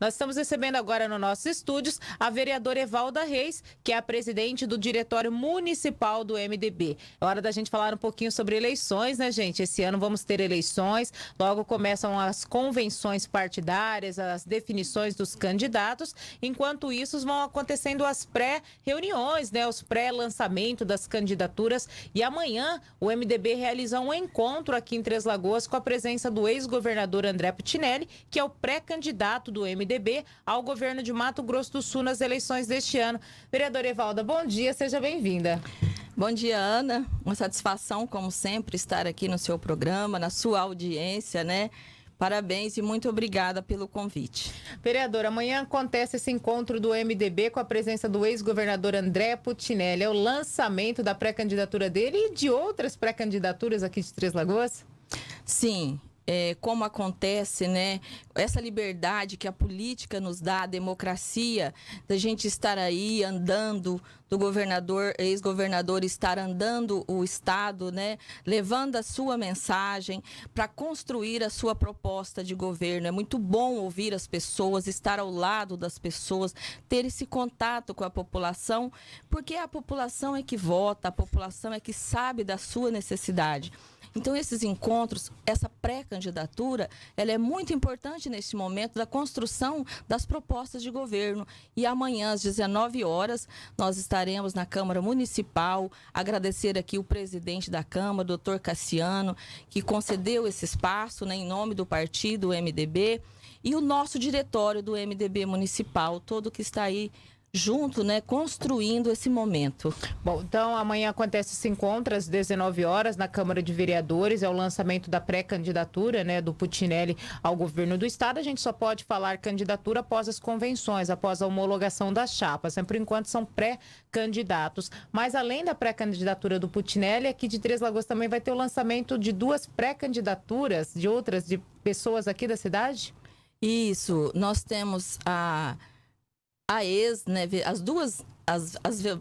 Nós estamos recebendo agora no nossos estúdios a vereadora Evalda Reis, que é a presidente do Diretório Municipal do MDB. É hora da gente falar um pouquinho sobre eleições, né, gente? Esse ano vamos ter eleições, logo começam as convenções partidárias, as definições dos candidatos. Enquanto isso, vão acontecendo as pré-reuniões, né? Os pré-lançamento das candidaturas. E amanhã o MDB realiza um encontro aqui em Três Lagoas com a presença do ex-governador André Putinelli, que é o pré-candidato do MDB MDB, ao governo de Mato Grosso do Sul nas eleições deste ano. Vereadora Evalda, bom dia, seja bem-vinda. Bom dia, Ana. Uma satisfação, como sempre, estar aqui no seu programa, na sua audiência, né? Parabéns e muito obrigada pelo convite. Vereadora, amanhã acontece esse encontro do MDB com a presença do ex-governador André Putinelli. É o lançamento da pré-candidatura dele e de outras pré-candidaturas aqui de Três Lagoas? Sim, é, como acontece, né? Essa liberdade que a política nos dá, a democracia, da gente estar aí andando, do governador, ex-governador estar andando o estado, né? Levando a sua mensagem para construir a sua proposta de governo. É muito bom ouvir as pessoas, estar ao lado das pessoas, ter esse contato com a população, porque é a população é que vota, a população é que sabe da sua necessidade. Então, esses encontros, essa pré-candidatura, ela é muito importante neste momento da construção das propostas de governo. E amanhã, às 19 horas, nós estaremos na Câmara Municipal. Agradecer aqui o presidente da Câmara, doutor Cassiano, que concedeu esse espaço né, em nome do partido, MDB, e o nosso diretório do MDB Municipal, todo que está aí junto, né, construindo esse momento. Bom, então amanhã acontece esse encontro às 19 horas na Câmara de Vereadores, é o lançamento da pré-candidatura, né, do Putinelli ao governo do estado. A gente só pode falar candidatura após as convenções, após a homologação das chapas, sempre né, Por enquanto são pré-candidatos. Mas além da pré-candidatura do Putinelli, aqui de Três Lagoas também vai ter o lançamento de duas pré-candidaturas de outras de pessoas aqui da cidade? Isso, nós temos a a ex, né, as duas as,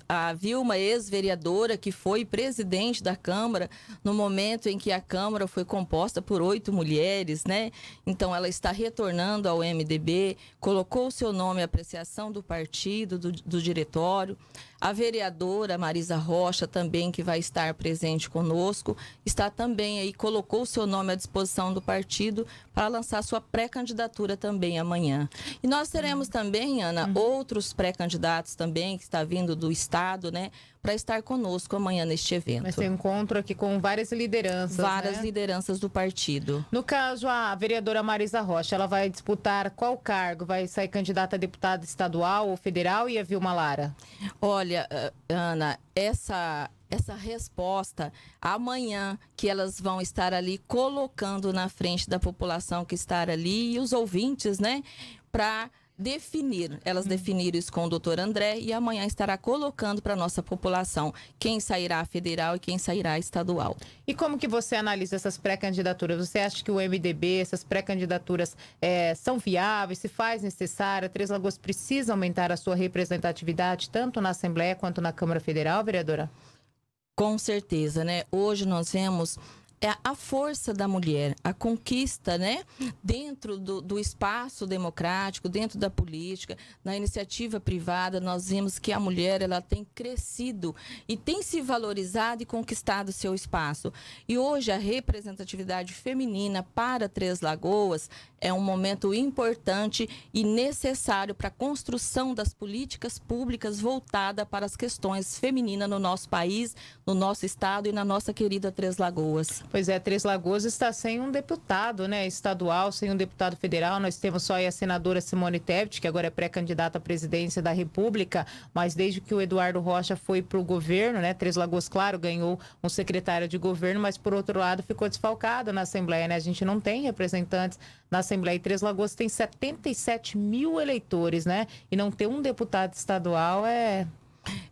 a Vilma, ex-vereadora, que foi presidente da Câmara no momento em que a Câmara foi composta por oito mulheres, né? Então ela está retornando ao MDB, colocou o seu nome à apreciação do partido, do, do diretório. A vereadora Marisa Rocha, também, que vai estar presente conosco, está também aí, colocou o seu nome à disposição do partido para lançar sua pré-candidatura também amanhã. E nós teremos também, Ana, uhum. outros pré-candidatos também que está está vindo do Estado, né? Para estar conosco amanhã neste evento. Nesse encontro aqui com várias lideranças. Né? Várias né? lideranças do partido. No caso, a vereadora Marisa Rocha, ela vai disputar qual cargo? Vai sair candidata a deputada estadual ou federal e a Vilma Lara? Olha, eh, Ana, essa, essa resposta amanhã que elas vão estar ali colocando na frente da população que está ali e os ouvintes, né, para definir. Elas definiram isso com o doutor André e amanhã estará colocando para a nossa população quem sairá federal e quem sairá estadual. E como que você analisa essas pré-candidaturas? Você acha que o MDB, essas pré-candidaturas é, são viáveis, se faz necessária? Três Lagoas precisa aumentar a sua representatividade, tanto na Assembleia quanto na Câmara Federal, vereadora? Com certeza, né? Hoje nós vemos é a força da mulher, a conquista, né? Dentro do, do, espaço democrático, dentro da política, na iniciativa privada, nós vimos que a mulher ela tem crescido e tem se valorizado e conquistado seu espaço. E hoje a representatividade feminina para Três Lagoas é um momento importante e necessário para a construção das políticas públicas voltada para as questões femininas no nosso país, no nosso estado e na nossa querida Três Lagoas. Pois é, Três Lagoas está sem um deputado né, estadual, sem um deputado federal. Nós temos só a senadora Simone Tebet, que agora é pré-candidata à presidência da República, mas desde que o Eduardo Rocha foi para o governo, né, Três Lagoas, claro, ganhou um secretário de governo, mas por outro lado ficou desfalcado na Assembleia. Né? A gente não tem representantes na Assembleia. E Três Lagoas tem 77 mil eleitores, né? E não ter um deputado estadual é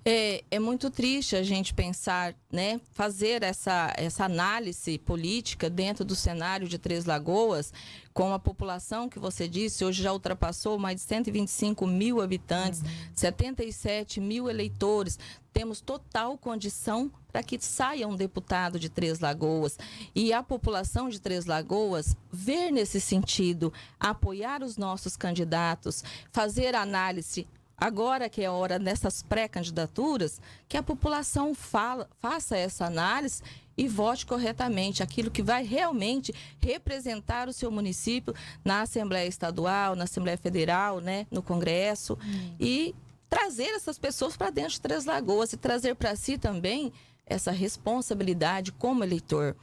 é, é, muito triste a gente pensar, né, fazer essa, essa análise política dentro do cenário de Três Lagoas, com a população que você disse, hoje já ultrapassou mais de 125 mil habitantes, uhum. 77 mil eleitores. Temos total condição para que saia um deputado de Três Lagoas. E a população de Três Lagoas ver nesse sentido, apoiar os nossos candidatos, fazer análise Agora que é hora dessas pré-candidaturas, que a população fala, faça essa análise e vote corretamente aquilo que vai realmente representar o seu município na Assembleia Estadual, na Assembleia Federal, né, no Congresso hum. e trazer essas pessoas para dentro de Três Lagoas e trazer para si também essa responsabilidade como eleitor.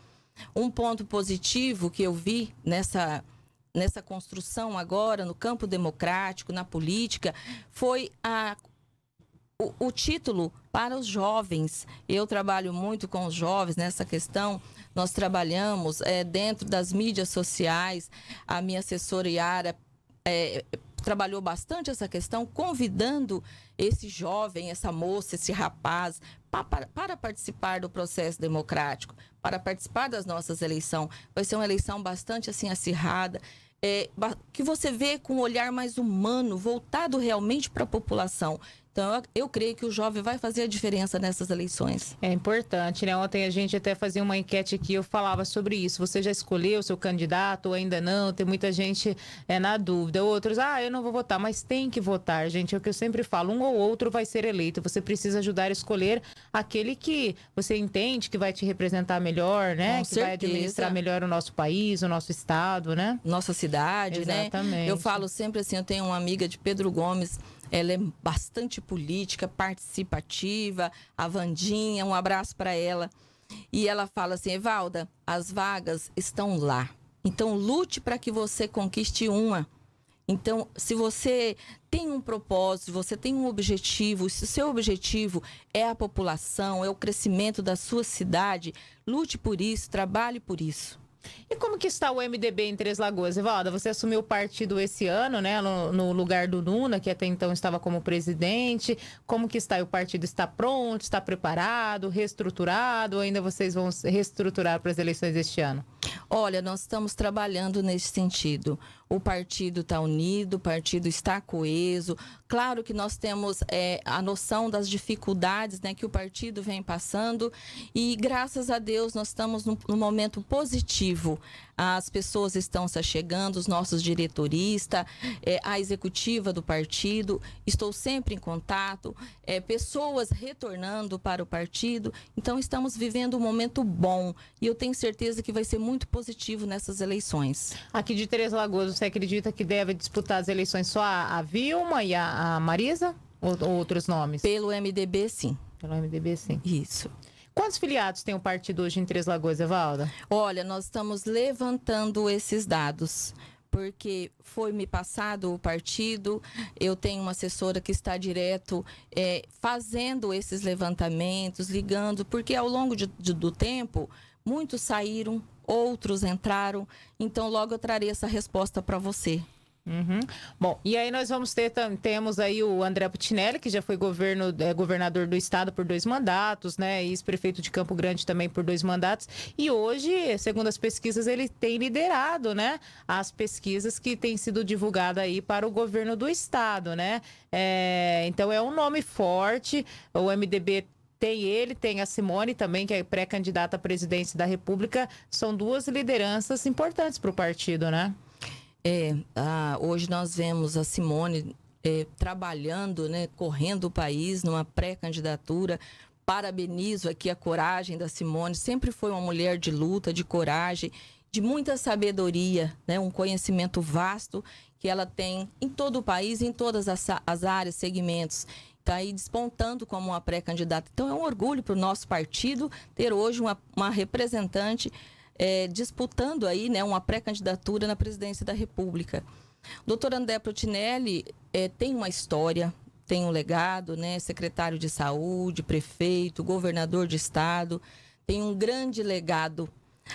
Um ponto positivo que eu vi nessa nessa construção agora, no campo democrático, na política, foi a o, o, título para os jovens. Eu trabalho muito com os jovens nessa questão. Nós trabalhamos é, dentro das mídias sociais. A minha assessora Yara é, trabalhou bastante essa questão, convidando esse jovem, essa moça, esse rapaz, para, para participar do processo democrático, para participar das nossas eleições. Vai ser uma eleição bastante assim acirrada é, que você vê com um olhar mais humano, voltado realmente para a população. Então, eu creio que o jovem vai fazer a diferença nessas eleições. É importante, né? Ontem a gente até fazia uma enquete aqui, eu falava sobre isso. Você já escolheu seu candidato ou ainda não? Tem muita gente é, na dúvida. Outros, ah, eu não vou votar, mas tem que votar, gente. É o que eu sempre falo: um ou outro vai ser eleito. Você precisa ajudar a escolher aquele que você entende que vai te representar melhor, né? Com que certeza. vai administrar melhor o nosso país, o nosso estado, né? Nossa cidade, Exatamente. né? Exatamente. Eu falo sempre assim: eu tenho uma amiga de Pedro Gomes ela é bastante política, participativa. A Vandinha, um abraço para ela. E ela fala assim: Evalda, as vagas estão lá. Então lute para que você conquiste uma. Então, se você tem um propósito, você tem um objetivo, se o seu objetivo é a população, é o crescimento da sua cidade, lute por isso, trabalhe por isso. E como que está o MDB em Três Lagoas? Evalda, você assumiu o partido esse ano, né? No, no, lugar do Nuna, que até então estava como presidente. Como que está? O partido está pronto, está preparado, reestruturado? Ou ainda vocês vão reestruturar para as eleições deste ano? Olha, nós estamos trabalhando nesse sentido o partido está unido, o partido está coeso. Claro que nós temos é, a noção das dificuldades né, que o partido vem passando e, graças a Deus, nós estamos num, num momento positivo. As pessoas estão se chegando, os nossos diretoristas, é, a executiva do partido, estou sempre em contato, é, pessoas retornando para o partido. Então, estamos vivendo um momento bom e eu tenho certeza que vai ser muito positivo nessas eleições. Aqui de Três Lagoas, você acredita que deve disputar as eleições só a, a Vilma e a, a Marisa? Ou, ou, outros nomes? Pelo MDB, sim. Pelo MDB, sim. Isso. Quantos filiados tem o partido hoje em Três Lagoas, Evalda? Olha, nós estamos levantando esses dados porque foi me passado o partido, eu tenho uma assessora que está direto é, fazendo esses levantamentos, ligando, porque ao longo de, de, do tempo Muitos saíram, outros entraram. Então, logo eu trarei essa resposta para você. Uhum. Bom, e aí nós vamos ter, temos aí o André Putinelli, que já foi governo, é, governador do estado por dois mandatos, né? Ex-prefeito de Campo Grande também por dois mandatos. E hoje, segundo as pesquisas, ele tem liderado, né? As pesquisas que têm sido divulgadas aí para o governo do estado, né? É, então é um nome forte. O MDB tem ele, tem a Simone também, que é pré-candidata à presidência da República. São duas lideranças importantes para o partido, né? É, hoje nós vemos a Simone é, trabalhando, né, correndo o país numa pré-candidatura. Parabenizo aqui a coragem da Simone. Sempre foi uma mulher de luta, de coragem, de muita sabedoria, né, um conhecimento vasto que ela tem em todo o país, em todas as, as áreas, segmentos está aí despontando como uma pré-candidata. Então é um orgulho para o nosso partido ter hoje uma, uma representante é, disputando aí né, uma pré-candidatura na presidência da República. O doutor André Protinelli é, tem uma história, tem um legado, né? Secretário de saúde, prefeito, governador de estado, tem um grande legado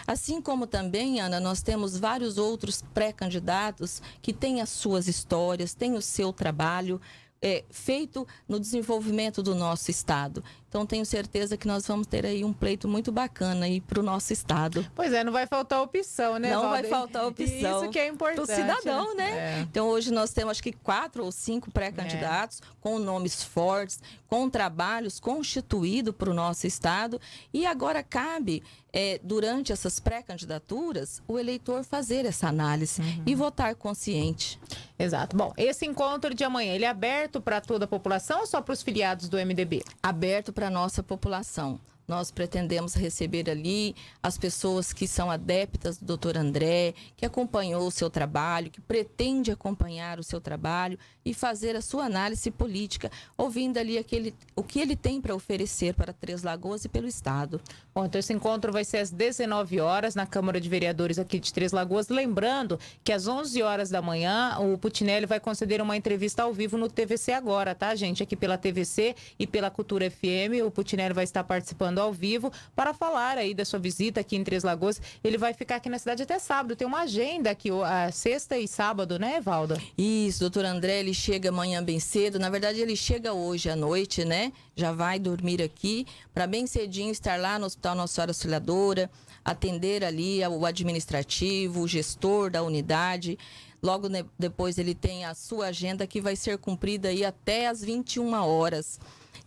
Assim como também, Ana, nós temos vários outros pré-candidatos que têm as suas histórias, têm o seu trabalho, é, feito no desenvolvimento do nosso Estado. Então tenho certeza que nós vamos ter aí um pleito muito bacana aí para o nosso estado. Pois é, não vai faltar opção, né? Não vai faltar opção. isso que é importante. Do cidadão, né? né? É. Então hoje nós temos acho que quatro ou cinco pré-candidatos é. com nomes fortes, com trabalhos constituídos para o nosso estado. E agora cabe é, durante essas pré-candidaturas, o eleitor fazer essa análise uhum. e votar consciente. Exato. Bom, esse encontro de amanhã, ele é aberto para toda a população ou só para os filiados do MDB? Aberto para a nossa população. Nós pretendemos receber ali as pessoas que são adeptas do Dr. André, que acompanhou o seu trabalho, que pretende acompanhar o seu trabalho e fazer a sua análise política, ouvindo ali aquele, o que ele tem para oferecer para Três Lagoas e pelo Estado. Bom, então esse encontro vai ser às 19 horas na Câmara de Vereadores aqui de Três Lagoas. Lembrando que às 11 horas da manhã o Putinelli vai conceder uma entrevista ao vivo no TVC agora, tá, gente? Aqui pela TVC e pela Cultura FM. O Putinelli vai estar participando acompanhando ao vivo para falar aí da sua visita aqui em Três Lagoas. Ele vai ficar aqui na cidade até sábado. Tem uma agenda aqui, a sexta e sábado, né, Valda? Isso, doutor André, ele chega amanhã bem cedo. Na verdade, ele chega hoje à noite, né? Já vai dormir aqui para bem cedinho estar lá no Hospital Nossa Senhora Auxiliadora, atender ali o administrativo, o gestor da unidade. Logo depois ele tem a sua agenda que vai ser cumprida aí até às 21 horas.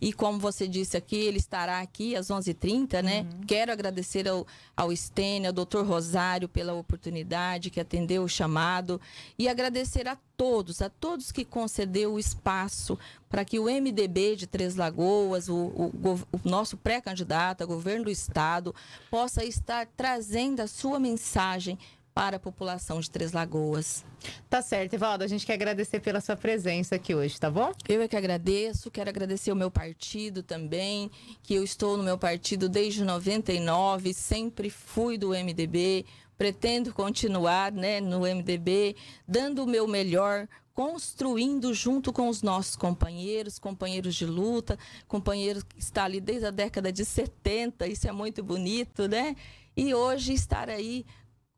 E como você disse aqui, ele estará aqui às 11h30, né? Uhum. Quero agradecer ao, ao Stênia, ao doutor Rosário pela oportunidade que atendeu o chamado e agradecer a todos, a todos que concedeu o espaço para que o MDB de Três Lagoas, o, o, o nosso pré-candidato a governo do Estado, possa estar trazendo a sua mensagem para a população de Três Lagoas. Tá certo, Evaldo. A gente quer agradecer pela sua presença aqui hoje, tá bom? Eu é que agradeço. Quero agradecer o meu partido também, que eu estou no meu partido desde 99, sempre fui do MDB, pretendo continuar né, no MDB, dando o meu melhor, construindo junto com os nossos companheiros, companheiros de luta, companheiros que estão ali desde a década de 70, isso é muito bonito, né? E hoje estar aí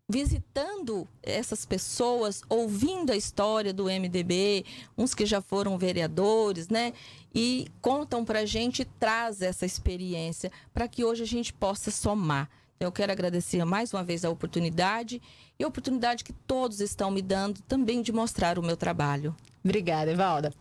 visitando essas pessoas, ouvindo a história do MDB, uns que já foram vereadores, né? E contam para a gente, traz essa experiência para que hoje a gente possa somar. Então, eu quero agradecer mais uma vez a oportunidade e a oportunidade que todos estão me dando também de mostrar o meu trabalho. Obrigada, Evalda.